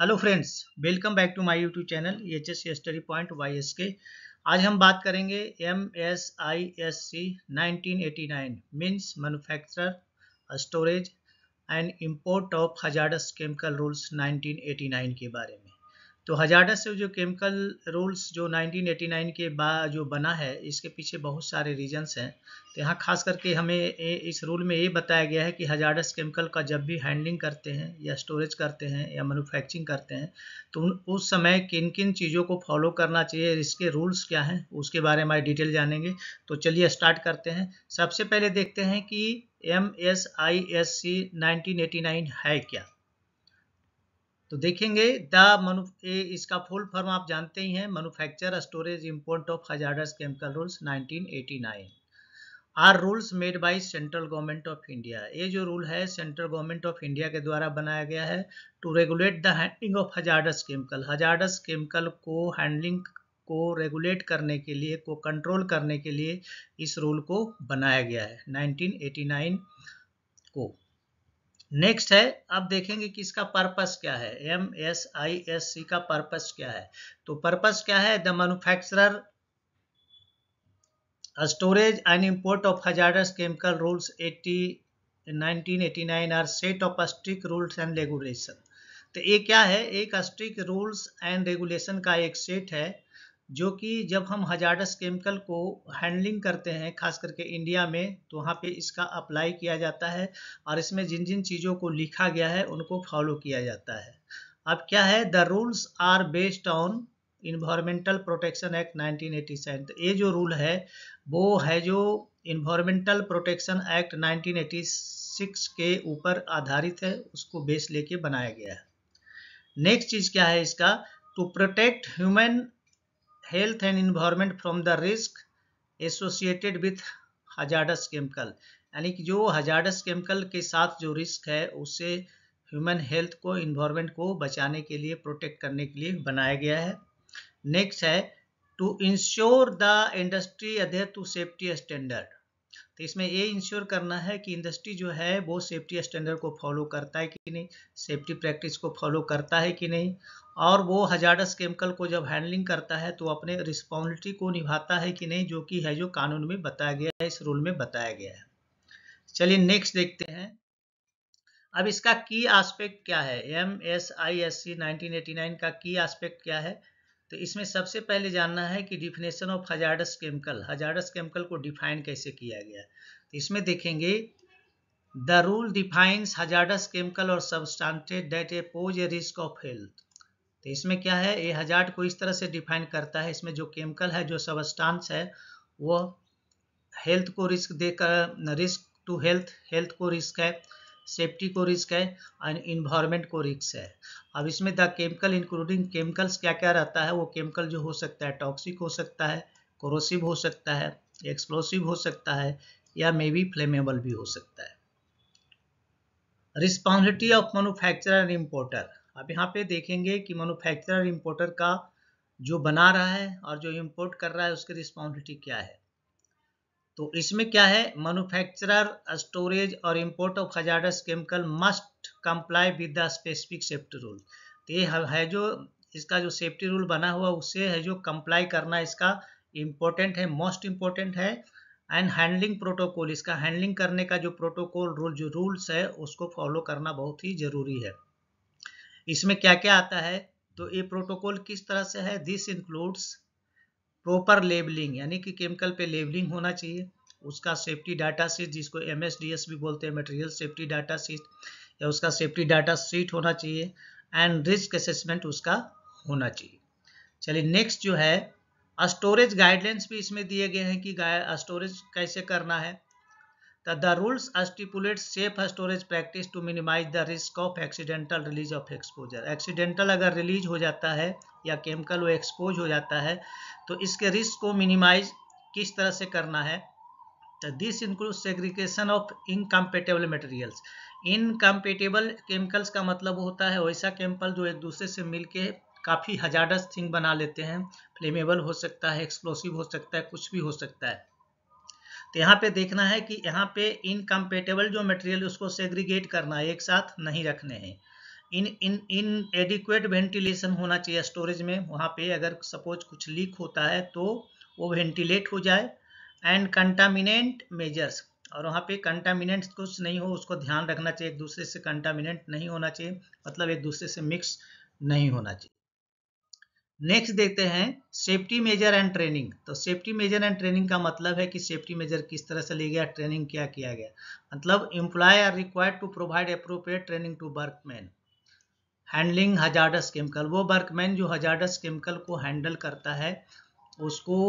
hello friends welcome back to my YouTube channel H S study point Y S के आज हम बात करेंगे M S I S C nineteen eighty nine means storage and import of hazardous chemical rules nineteen nine के बारे में तो hazardous से जो केमिकल रूल्स जो 1989 के बाद जो बना है इसके पीछे बहुत सारे रीजन्स हैं तो यहाँ खास करके हमें ए, इस रूल में ये बताया गया है कि हजारडस केमिकल का जब भी हैंडलिंग करते हैं या स्टोरेज करते हैं या मैनुफैक्चरिंग करते हैं तो उस समय किन किन चीज़ों को फॉलो करना चाहिए इसके रूल्स क्या हैं उसके बारे में डिटेल जानेंगे तो चलिए स्टार्ट करते हैं सबसे पहले देखते हैं कि M S I S C nineteen है क्या तो देखेंगे द मनु इसका फुल फॉर्म आप जानते ही हैं manufacture storage import of hazardous chemical rules 1989 are rules made by central government of India ये जो रूल है सेंट्रल गवर्नमेंट ऑफ इंडिया के द्वारा बनाया गया है to regulate the handling of hazardous chemical hazardous chemical को हैंडलिंग को रेगुलेट करने के लिए को कंट्रोल करने के लिए इस रूल को बनाया गया है 1989 को नेक्स्ट है आप देखेंगे कि इसका पर्पस क्या है M S I S C का पर्पस क्या है तो पर्पस क्या है the manufacturer storage and import of hazardous chemical rules 80 1989 are set of strict rules and regulation तो ये क्या है एक अस्ट्रिक रूल्स एंड रेगुलेशन का एक सेट है जो कि जब हम हजारडस केमिकल को हैंडलिंग करते हैं खास करके इंडिया में तो वहाँ पे इसका अप्लाई किया जाता है और इसमें जिन जिन चीज़ों को लिखा गया है उनको फॉलो किया जाता है अब क्या है the rules are based on environmental protection act 1987 तो ये जो रूल है वो है जो इन्वायरमेंटल प्रोटेक्शन एक्ट 1986 के ऊपर आधारित है उसको बेस लेके बनाया गया है नेक्स्ट चीज़ क्या है इसका to protect human health and environment from the risk associated with hazardous chemical यानी कि जो हजार्डस केमिकल के साथ जो रिस्क है उसे ह्यूमन हेल्थ को इन्वायरमेंट को बचाने के लिए प्रोटेक्ट करने के लिए बनाया गया है नेक्स्ट है to ensure the industry adhere to safety standard तो इसमें ये इंश्योर करना है कि इंडस्ट्री जो है वो सेफ्टी स्टैंडर्ड को फॉलो करता है कि नहीं सेफ्टी प्रैक्टिस को फॉलो करता है कि नहीं और वो हजारस केमिकल को जब हैंडलिंग करता है तो अपने रिस्पॉन्सिबिलिटी को निभाता है कि नहीं जो कि है जो कानून में बताया गया है इस रूल में बताया गया है चलिए नेक्स्ट देखते हैं अब इसका की आस्पेक्ट क्या है M S I S C nineteen eighty nine का की आस्पेक्ट क्या है तो इसमें सबसे पहले जानना है कि definition of hazardous chemical hazardous chemical को डिफाइन कैसे किया गया तो इसमें देखेंगे the rule defines hazardous chemical और substances that a pose a risk of health तो इसमें क्या है ये हजार्ड को इस तरह से डिफाइन करता है इसमें जो केमिकल है जो सबस्टांस है वो हेल्थ को रिस्क देकर रिस्क टू हेल्थ हेल्थ को रिस्क है सेफ्टी को रिस्क है एंड इन्वायरमेंट को रिस्क है अब इसमें द केमिकल इंक्लूडिंग केमिकल्स क्या क्या रहता है वो केमिकल जो हो सकता है टॉक्सिक हो सकता है कोरोसिव हो सकता है एक्सप्लोसिव हो सकता है या मे बी फ्लेमेबल भी हो सकता है responsibility of manufacturer and importer अब यहाँ पे देखेंगे कि मैनुफैक्चरर इम्पोर्टर का जो बना रहा है और जो इम्पोर्ट कर रहा है उसकी रिस्पॉन्सिबिलिटी क्या है तो इसमें क्या है मैनुफैक्चरर स्टोरेज uh, और import of hazardous chemical must comply with the specific safety rule तो ये है जो इसका जो सेफ्टी रूल बना हुआ उससे है जो कम्प्लाई करना इसका इम्पोर्टेंट है मोस्ट इम्पोर्टेंट है एंड हैंडलिंग प्रोटोकॉल इसका हैंडलिंग करने का जो प्रोटोकॉल रूल जो रूल्स है उसको फॉलो करना बहुत ही जरूरी है इसमें क्या क्या आता है तो ये प्रोटोकॉल किस तरह से है दिस इंक्लूड्स प्रॉपर लेबलिंग यानी कि केमिकल पे लेबलिंग होना चाहिए उसका सेफ्टी डाटा सीट जिसको एम भी बोलते हैं मटेरियल सेफ्टी डाटा सीट या उसका सेफ्टी डाटा सीट होना चाहिए एंड रिस्क असेसमेंट उसका होना चाहिए चलिए नेक्स्ट जो है स्टोरेज गाइडलाइंस भी इसमें दिए गए हैं कि स्टोरेज कैसे करना है that the rules stipulate safe storage practice to minimize the risk of accidental release of exposure accidental agar release ho jata hai ya chemical wo expose ho jata hai to iske risk ko minimize kis tarah se karna hai so this includes segregation of incompatible materials incompatible chemicals ka matlab hota hai waisa chemical jo ek dusre se milke काफ़ी hazardous thing बना लेते हैं flammable हो सकता है explosive हो सकता है कुछ भी हो सकता है तो यहाँ पे देखना है कि यहाँ पे इनकम्पेटेबल जो मटेरियल उसको सेग्रीगेट करना है एक साथ नहीं रखने हैं इन इन इन एडिक्वेट वेंटिलेशन होना चाहिए स्टोरेज में वहाँ पे अगर सपोज कुछ लीक होता है तो वो वेंटिलेट हो जाए एंड कंटामिनेंट मेजर्स और वहाँ पे कंटामिनेंट कुछ नहीं हो उसको ध्यान रखना चाहिए एक दूसरे से कंटामिनेंट नहीं होना चाहिए मतलब एक दूसरे से मिक्स नहीं होना चाहिए नेक्स्ट देखते हैं सेफ्टी मेजर एंड ट्रेनिंग तो सेफ्टी मेजर एंड ट्रेनिंग का मतलब है कि सेफ्टी मेजर किस तरह से लिया गया ट्रेनिंग क्या किया गया मतलब employ are required to provide appropriate training to workman handling hazardous chemical वो वर्कमैन जो हजार्डस केमिकल को हैंडल करता है उसको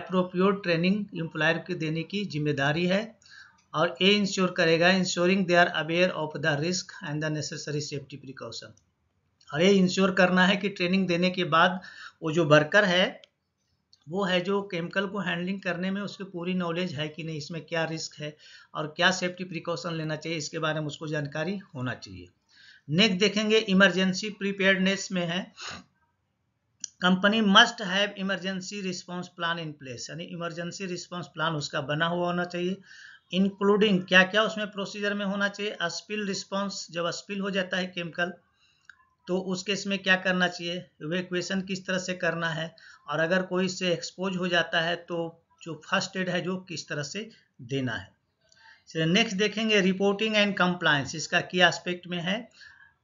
अप्रोप्रिएट ट्रेनिंग एम्प्लॉयर की देने की जिम्मेदारी है और ए इंश्योर करेगा ensuring they are aware of the risk and the necessary safety precaution ये इंश्योर करना है कि ट्रेनिंग देने के बाद वो जो वर्कर है वो है जो केमिकल को हैंडलिंग करने में उसकी पूरी नॉलेज है कि नहीं इसमें क्या रिस्क है और क्या सेफ्टी प्रिकॉशन लेना चाहिए इसके बारे में उसको जानकारी होना चाहिए नेक्स्ट देखेंगे इमरजेंसी प्रिपेयरनेस में है company must have emergency response plan in place यानी इमरजेंसी रिस्पांस प्लान उसका बना हुआ होना चाहिए इंक्लूडिंग क्या क्या उसमें प्रोसीजर में होना चाहिए स्पिल रिस्पांस जब स्पिल हो जाता है केमिकल तो उस केस में क्या करना चाहिए वे क्वेश्चन किस तरह से करना है और अगर कोई इससे एक्सपोज हो जाता है तो जो फर्स्ट एड है जो किस तरह से देना है नेक्स्ट देखेंगे रिपोर्टिंग एंड कंप्लायंस इसका की एस्पेक्ट में है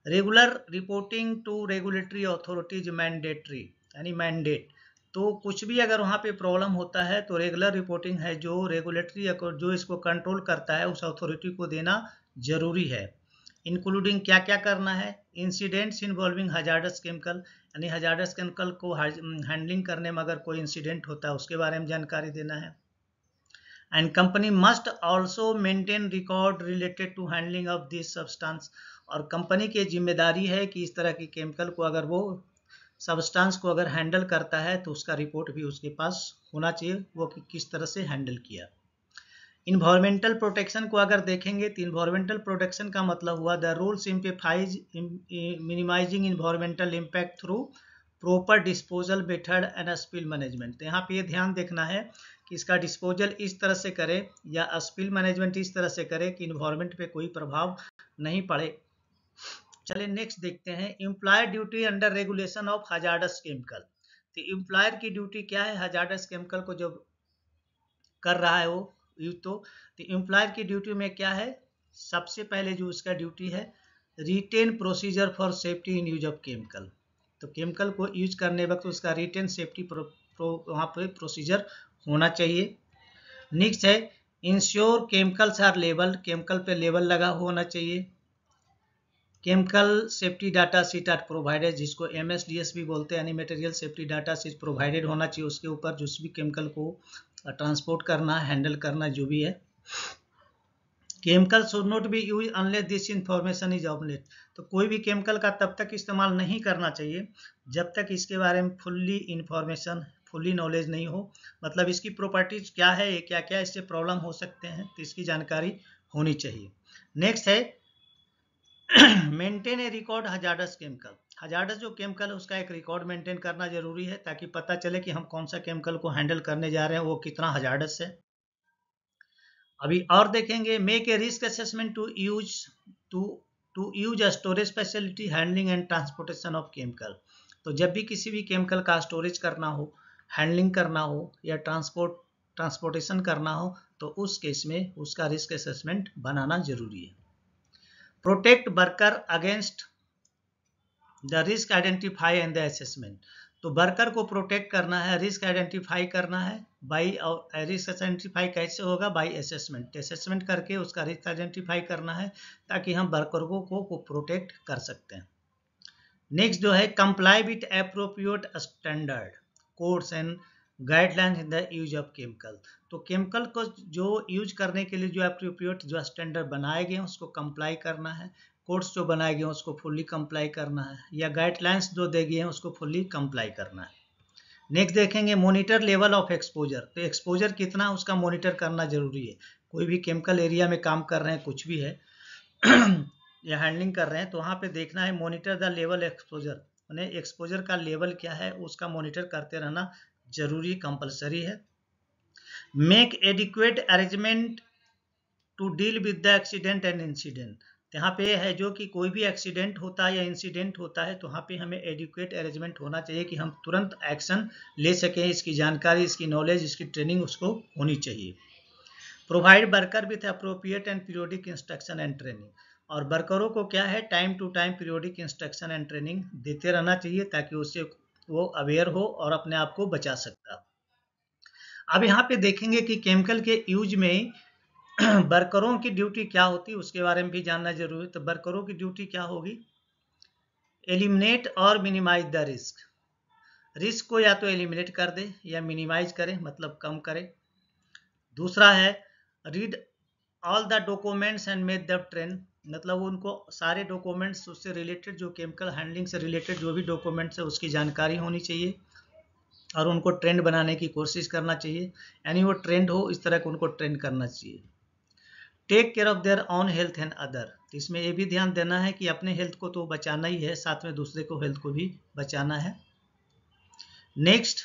regular reporting to regulatory authorities mandatory यानी मैंडेट तो कुछ भी अगर वहाँ पे प्रॉब्लम होता है तो रेगुलर रिपोर्टिंग है जो रेगुलेटरी जो इसको कंट्रोल करता है उस अथॉरिटी को देना जरूरी है इंक्लूडिंग क्या क्या करना है इंसिडेंट्स इन्वॉल्विंग हजार्डस केमिकल यानी हजार्डस केमिकल को हैंडलिंग करने में अगर कोई इंसिडेंट होता है उसके बारे में जानकारी देना है and company must also maintain record related to handling of this substance और कंपनी की जिम्मेदारी है कि इस तरह की केमिकल को अगर वो सब्सटेंस को अगर हैंडल करता है तो उसका रिपोर्ट भी उसके पास होना चाहिए वो कि किस तरह से हैंडल किया इन्वायरमेंटल प्रोटेक्शन को अगर देखेंगे तो इन्वायरमेंटल प्रोटेक्शन का मतलब हुआ the rule emphasizes minimizing environmental impact through proper disposal method and spill management तो यहाँ पर यह ध्यान देखना है कि इसका डिस्पोजल इस तरह से करें या स्पिल मैनेजमेंट इस तरह से करें कि इन्वायरमेंट पे कोई प्रभाव नहीं पड़े चले नेक्स्ट देखते हैं employer duty under regulation of hazardous chemical तो इम्प्लायर की ड्यूटी क्या है हजार्डस केमिकल को जब कर रहा है वो युक्त तो एम्प्लॉयर की ड्यूटी में क्या है सबसे पहले जो उसका ड्यूटी है written procedure for safety in use of chemical तो केमिकल को यूज करने वक्त उसका रिटेन सेफ्टी वहाँ पर प्रोसीजर होना चाहिए नेक्स्ट है ensure chemicals are label chemical पे लेबल लगा होना चाहिए chemical safety data sheet are provided जिसको एम एस डी एस भी बोलते हैं यानी material safety data sheet provided होना चाहिए उसके ऊपर जिस भी केमिकल को ट्रांसपोर्ट करना हैंडल करना जो भी है chemical should not be use unless this information is obtained तो कोई भी केमिकल का तब तक इस्तेमाल नहीं करना चाहिए जब तक इसके बारे में फुल्ली इंफॉर्मेशन फुल्ली नॉलेज नहीं हो मतलब इसकी प्रॉपर्टीज क्या है ये क्या क्या इससे प्रॉब्लम हो सकते हैं तो इसकी जानकारी होनी चाहिए नेक्स्ट है maintain a record hazardous chemical hazardous जो केमिकल है उसका एक रिकॉर्ड मेंटेन करना जरूरी है ताकि पता चले कि हम कौन सा केमिकल को हैंडल करने जा रहे हैं वो कितना हजार्डस है अभी और देखेंगे make a risk assessment to use to to use a storage facility handling and transportation of chemical तो जब भी किसी भी केमिकल का स्टोरेज करना हो हैंडलिंग करना हो या ट्रांसपोर्ट ट्रांसपोर्टेशन करना हो तो उस केस में उसका रिस्क असेसमेंट बनाना जरूरी है protect worker against the risk identify and the assessment तो वर्कर को प्रोटेक्ट करना है रिस्क आइडेंटिफाई करना है बाई और रिस्क आइडेंटिफाई कैसे होगा बाई असेसमेंट असेसमेंट करके उसका रिस्क आइडेंटिफाई करना है ताकि हम वर्कर को, प्रोटेक्ट कर सकते हैं नेक्स्ट जो है comply with appropriate standard course and guideline in the use of chemical तो केमिकल को जो यूज करने के लिए जो अप्रोप्रिएट जो स्टैंडर्ड बनाए गए हैं उसको कंप्लाई करना है कोर्ट्स जो बनाए गए हैं उसको फुल्ली कंप्लाई करना है या गाइडलाइंस जो दे गए हैं उसको फुल्ली कंप्लाई करना है नेक्स्ट देखेंगे मॉनिटर लेवल ऑफ एक्सपोजर तो एक्सपोजर कितना उसका मॉनिटर करना जरूरी है कोई भी केमिकल एरिया में काम कर रहे हैं कुछ भी है या हैंडलिंग कर रहे हैं तो वहाँ पे देखना है मॉनिटर द लेवल एक्सपोजर यानी एक्सपोजर का लेवल क्या है उसका मॉनिटर करते रहना जरूरी कंपलसरी है make adequate arrangement to deal with the accident and incident तो यहाँ पे है जो कि कोई भी एक्सीडेंट होता है या इंसिडेंट होता है तो वहाँ पे हमें एडुकेट अरेंजमेंट होना चाहिए कि हम तुरंत एक्शन ले सकें इसकी जानकारी इसकी नॉलेज इसकी ट्रेनिंग उसको होनी चाहिए provide worker with appropriate and periodic instruction and training और वर्करों को क्या है time to time periodic instruction and training देते रहना चाहिए ताकि उससे वो अवेयर हो और अपने आप को बचा सकता अब यहाँ पे देखेंगे कि केमिकल के यूज में वर्करों की ड्यूटी क्या होती है उसके बारे में भी जानना जरूरी है तो वर्करों की ड्यूटी क्या होगी एलिमिनेट और मिनिमाइज द रिस्क रिस्क को या तो एलिमिनेट कर दे या मिनिमाइज करें मतलब कम करें दूसरा है read all the documents and make the train मतलब उनको सारे डॉक्यूमेंट्स उससे रिलेटेड जो केमिकल हैंडलिंग से रिलेटेड जो भी डॉक्यूमेंट्स है उसकी जानकारी होनी चाहिए और उनको ट्रेंड बनाने की कोशिश करना चाहिए यानी वो ट्रेंड हो इस तरह को उनको ट्रेंड करना चाहिए take care of their own health and other तो इसमें ये भी ध्यान देना है कि अपने हेल्थ को तो बचाना ही है साथ में दूसरे को हेल्थ को भी बचाना है next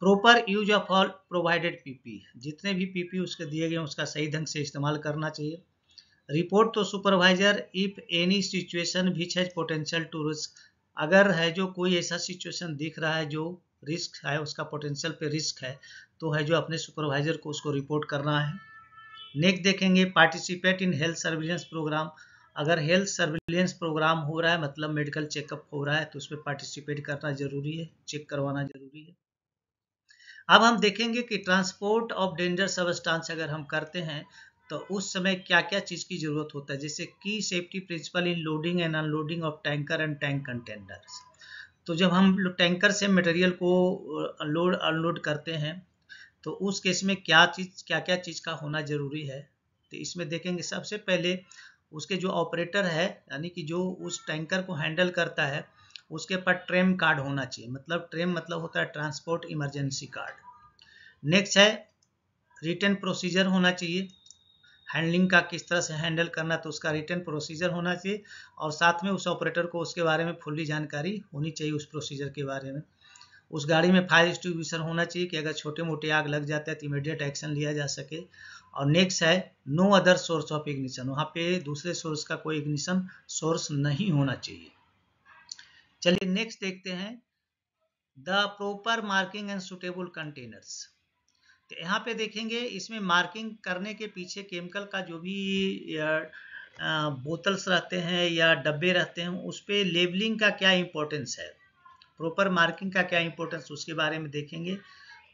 proper use of all provided PP जितने भी पीपी उसके दिए गए उसका सही ढंग से इस्तेमाल करना चाहिए रिपोर्ट तो supervisor if any situation which has potential to risk अगर है जो कोई ऐसा सिचुएशन दिख रहा है जो रिस्क है उसका पोटेंशियल पे रिस्क है तो है जो अपने सुपरवाइजर को उसको रिपोर्ट करना है नेक्स्ट देखेंगे participate in health surveillance program अगर हेल्थ सर्विलेंस प्रोग्राम हो रहा है मतलब मेडिकल चेकअप हो रहा है तो उसमें पार्टिसिपेट करना जरूरी है चेक करवाना जरूरी है अब हम देखेंगे कि ट्रांसपोर्ट ऑफ डेंजर सबस्टांस अगर हम करते हैं तो उस समय क्या क्या चीज़ की ज़रूरत होता है जैसे की safety principle in loading and unloading of tanker and tank container तो जब हम टैंकर से मटेरियल को लोड अनलोड करते हैं तो उस केस में क्या चीज़ क्या क्या चीज़ का होना ज़रूरी है तो इसमें देखेंगे सबसे पहले उसके जो ऑपरेटर है यानी कि जो उस टैंकर को हैंडल करता है उसके पास ट्रेम कार्ड होना चाहिए मतलब ट्रेम मतलब होता है ट्रांसपोर्ट इमरजेंसी कार्ड नेक्स्ट है रिटर्न प्रोसीजर होना चाहिए हैंडलिंग का किस तरह से हैंडल करना तो उसका रिटर्न प्रोसीजर होना चाहिए और साथ में उस ऑपरेटर को उसके बारे में फुल्ली जानकारी होनी चाहिए उस प्रोसीजर के बारे में उस गाड़ी में फायर एक्सटिंग्विशर होना चाहिए कि अगर छोटे मोटे आग लग जाता है तो इमीडिएट एक्शन लिया जा सके और नेक्स्ट है no other source of ignition वहाँ पे दूसरे सोर्स का कोई इग्निशन सोर्स नहीं होना चाहिए चलिए नेक्स्ट देखते हैं the proper marking and suitable containers तो यहाँ पे देखेंगे इसमें मार्किंग करने के पीछे केमिकल का जो भी बोतल्स रहते हैं या डब्बे रहते हैं उस पर लेबलिंग का क्या इम्पोर्टेंस है प्रॉपर मार्किंग का क्या इंपॉर्टेंस उसके बारे में देखेंगे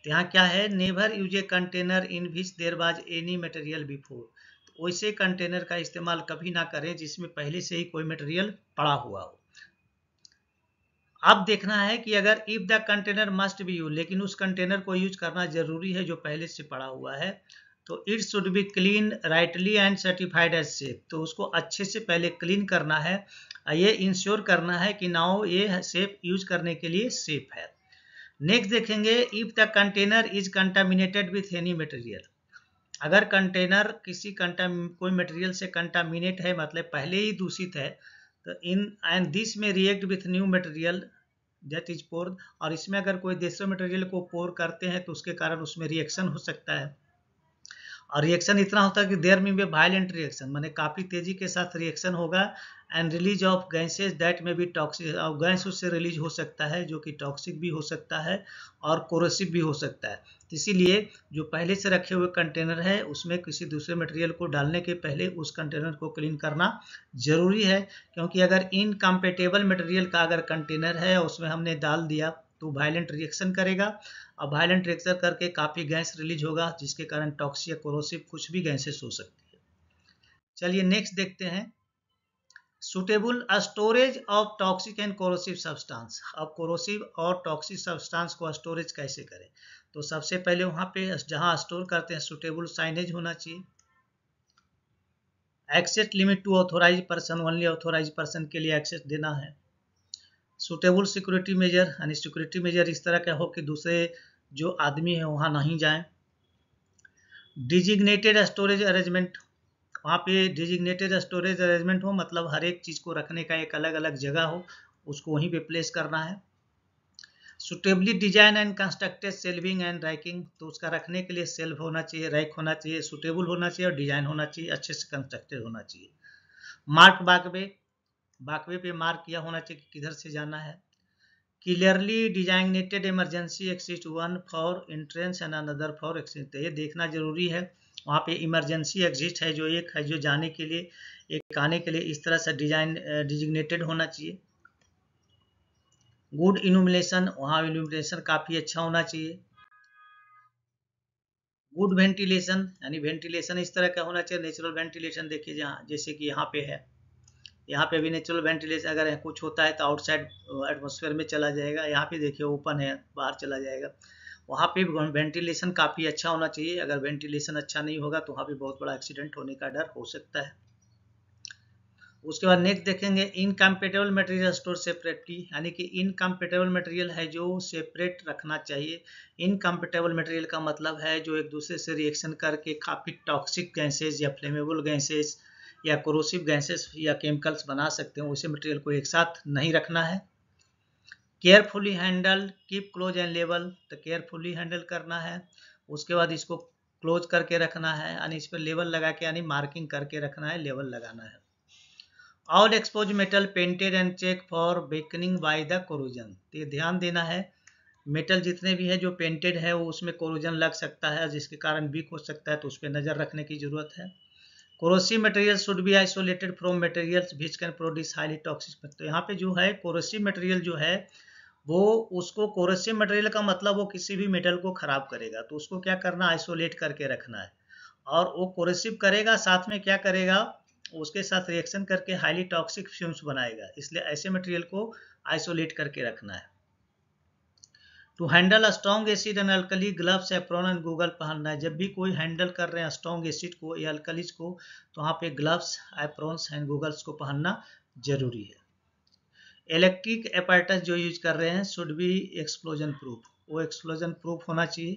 यहाँ क्या है never use a container in which there was any material before वैसे कंटेनर का इस्तेमाल कभी ना करें जिसमें पहले से ही कोई मटेरियल पड़ा हुआ हो अब देखना है कि अगर if the container must be use लेकिन उस कंटेनर को यूज करना जरूरी है जो पहले से पड़ा हुआ है तो it should be clean rightly and certified as safe तो उसको अच्छे से पहले क्लीन करना है ये इंश्योर करना है कि नाउ ये सेफ यूज करने के लिए सेफ है नेक्स्ट देखेंगे if the container is contaminated with any material अगर कंटेनर किसी कंटाम कोई मटेरियल से कंटामिनेट है मतलब पहले ही दूषित है तो इन एंड दिस में react with new material that is pour और इसमें अगर कोई दूसरे मटेरियल को पोर करते हैं तो उसके कारण उसमें रिएक्शन हो सकता है और रिएक्शन इतना होता है कि देर में भी वायलेंट रिएक्शन मैंने काफ़ी तेज़ी के साथ रिएक्शन होगा and release of gases that में भी टॉक्सिक गैस उससे रिलीज हो सकता है जो कि टॉक्सिक भी हो सकता है और कोरोसिव भी हो सकता है इसीलिए जो पहले से रखे हुए कंटेनर है उसमें किसी दूसरे मटेरियल को डालने के पहले उस कंटेनर को क्लीन करना ज़रूरी है क्योंकि अगर इनकम्पेटेबल मटेरियल का अगर कंटेनर है उसमें हमने डाल दिया तो वायलेंट रिएक्शन करेगा और वायलेंट रिएक्शन करके काफ़ी गैस रिलीज होगा जिसके कारण टॉक्सिक कोरोसिव कुछ भी गैसेस हो सकती है चलिए नेक्स्ट देखते हैं suitable storage of toxic and corrosive substance अब कोरोसिव और टॉक्सिक सब्सटेंस को स्टोरेज कैसे करें तो सबसे पहले वहां पे जहां स्टोर करते हैं suitable साइनेज होना चाहिए access limit to authorize person only authorize person के लिए एक्सेस देना है सुटेबल सिक्योरिटी मेजर यानी सिक्योरिटी मेजर इस तरह का हो कि दूसरे जो आदमी है वहाँ नहीं जाए डिजिग्नेटेड स्टोरेज अरेंजमेंट वहाँ पे डिजिग्नेटेड स्टोरेज अरेंजमेंट हो मतलब हर एक चीज़ को रखने का एक अलग अलग जगह हो उसको वहीं पे प्लेस करना है suitably design and constructed shelving and racking तो उसका रखने के लिए सेल्फ होना चाहिए रैक होना चाहिए सुटेबल होना चाहिए और डिजाइन होना चाहिए अच्छे से कंस्ट्रक्टेड होना चाहिए मार्क बाकवे बाकवे पे मार्क किया होना चाहिए कि किधर से जाना है clearly designated emergency exit one for entrance and another for exit ये देखना जरूरी है वहाँ पे इमरजेंसी एग्जिस्ट है जो एक है जो जाने के लिए एक आने के लिए इस तरह से डिजाइन डिजिग्नेटेड होना चाहिए गुड इनुमिनेशन वहाँ इनुमिनेशन काफ़ी अच्छा होना चाहिए गुड वेंटिलेशन यानी वेंटिलेशन इस तरह का होना चाहिए नेचुरल वेंटिलेशन देखिए जहाँ जैसे कि यहाँ पे है यहाँ पे भी नेचुरल वेंटिलेशन अगर कुछ होता है तो आउटसाइड एटमोसफेयर में चला जाएगा यहाँ पे देखिए ओपन है बाहर चला जाएगा वहाँ पे वेंटिलेशन काफ़ी अच्छा होना चाहिए अगर वेंटिलेशन अच्छा नहीं होगा तो वहाँ पे बहुत बड़ा एक्सीडेंट होने का डर हो सकता है उसके बाद नेक्स्ट देखेंगे इनकम्पेटेबल मटेरियल स्टोर सेपरेटली यानी कि इनकम्पेटेबल मटेरियल है जो सेपरेट रखना चाहिए इनकम्पेटेबल मटेरियल का मतलब है जो एक दूसरे से रिएक्शन करके काफ़ी टॉक्सिक गैसेज या फ्लेमेबल गैसेज या क्रोसिव गैसेस या केमिकल्स बना सकते हैं उसे मटेरियल को एक साथ नहीं रखना है carefully handle keep close and label तो केयरफुली हैंडल करना है उसके बाद इसको क्लोज करके रखना है यानी इस पर लेवल लगा के यानी मार्किंग करके रखना है लेवल लगाना है all expose metal painted and check for weakening by the corrosion तो ये ध्यान देना है मेटल जितने भी है जो पेंटेड है वो उसमें कोरोजन लग सकता है जिसके कारण वीक हो सकता है तो उस पर नज़र रखने की ज़रूरत है corrosive material should be isolated from materials which can produce highly toxic तो यहाँ पे जो है कोरोसिव मटेरियल जो है वो उसको कोरोसिव मटेरियल का मतलब वो किसी भी मेटल को खराब करेगा तो उसको क्या करना आइसोलेट करके रखना है और वो कोरेसिव करेगा साथ में क्या करेगा उसके साथ रिएक्शन करके हाईली टॉक्सिक फ्यूम्स बनाएगा इसलिए ऐसे मटेरियल को आइसोलेट करके रखना है to handle strong acid and alkali gloves apron and goggle पहनना है जब भी कोई हैंडल कर रहे हैं स्ट्रॉन्ग एसिड को या अल्कलीज को तो वहाँ पे ग्लव्स एप्रॉन्स एंड गूगल्स को पहनना जरूरी है इलेक्ट्रिक अपार्टस जो यूज कर रहे हैं शुड बी एक्सप्लोजन प्रूफ वो एक्सप्लोजन प्रूफ होना चाहिए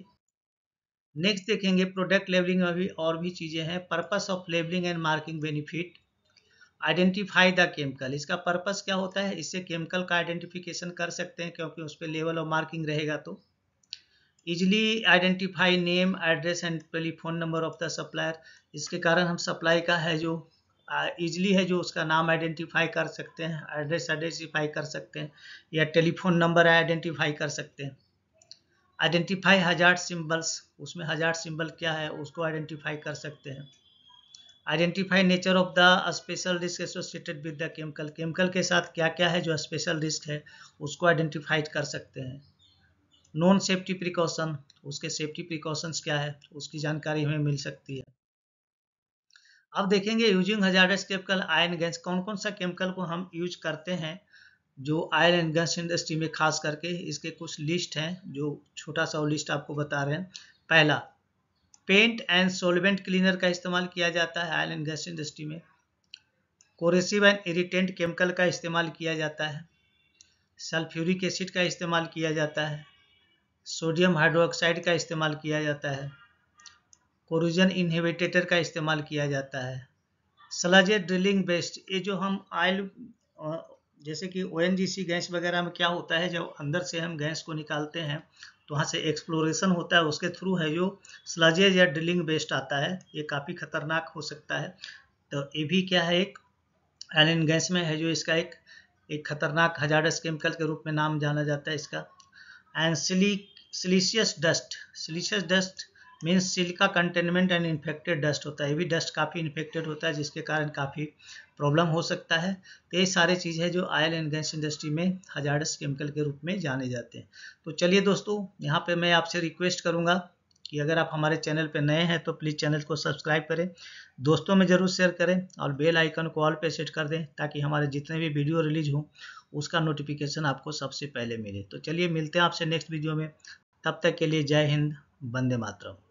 नेक्स्ट देखेंगे प्रोडक्ट लेबलिंग में भी और भी चीज़ें हैं purpose of labeling and marking benefit identify the chemical इसका पर्पस क्या होता है इससे केमिकल का आइडेंटिफिकेशन कर सकते हैं क्योंकि उस पर लेवल ऑफ मार्किंग रहेगा तो easily identify name address and telephone number of the supplier इसके कारण हम सप्लाई का है जो ईजली है जो उसका नाम आइडेंटिफाई कर सकते हैं एड्रेस आइडेंटिफाई कर सकते हैं या टेलीफोन नंबर आइडेंटिफाई कर सकते हैं आइडेंटिफाई हजार सिंबल्स उसमें हजार सिंबल क्या है उसको आइडेंटिफाई कर सकते हैं identify nature of the special risk associated with the chemical chemical के साथ क्या क्या है जो स्पेशल रिस्क है उसको आइडेंटिफाई कर सकते हैं नॉन सेफ्टी प्रिकॉशन उसके सेफ्टी प्रिकॉशंस क्या है उसकी जानकारी हमें मिल सकती है अब देखेंगे using hazardous chemical ion gas कौन कौन सा केमिकल को हम यूज करते हैं जो आयल एंड गैस इंडस्ट्री में खास करके इसके कुछ लिस्ट हैं जो छोटा सा वो लिस्ट आपको बता रहे हैं पहला पेंट एंड सोलवेंट क्लीनर का इस्तेमाल किया जाता है आयल एंड गैस इंडस्ट्री में कोरेसिव एंड इरीटेंट केमिकल का इस्तेमाल किया जाता है सल्फ्यूरिक एसिड का इस्तेमाल किया जाता है सोडियम हाइड्रोक्साइड का इस्तेमाल किया जाता है ओरिजन इन्हीबिटेटर का इस्तेमाल किया जाता है सलाजे ड्रिलिंग बेस्ट ये जो हम आयल जैसे कि ओ गैस वगैरह में क्या होता है जब अंदर से हम गैस को निकालते हैं तो वहाँ से एक्सप्लोरेशन होता है उसके थ्रू है जो स्लजेज या ड्रिलिंग बेस्ट आता है ये काफ़ी खतरनाक हो सकता है तो ये भी क्या है एक एलिन गैस में है जो इसका एक एक खतरनाक हजारस केमिकल के रूप में नाम जाना जाता है इसका एंड सिली siliceous dust siliceous dust means seal का कंटेनमेंट एंड इन्फेक्टेड डस्ट होता है ये भी डस्ट काफ़ी इन्फेक्टेड होता है जिसके कारण काफ़ी प्रॉब्लम हो सकता है तो ये सारे चीज़ है जो आयल एंड गैस इंडस्ट्री में हजारस केमिकल के रूप में जाने जाते हैं तो चलिए दोस्तों यहाँ पर मैं आपसे रिक्वेस्ट करूँगा कि अगर आप हमारे चैनल पर नए हैं तो प्लीज़ चैनल को सब्सक्राइब करें दोस्तों में ज़रूर शेयर करें और बेल आइकन को ऑल पे सेट कर दें ताकि हमारे जितने भी वीडियो रिलीज हों उसका नोटिफिकेशन आपको सबसे पहले मिले तो चलिए मिलते हैं आपसे नेक्स्ट वीडियो में तब तक के लिए जय हिंद बंदे मातरम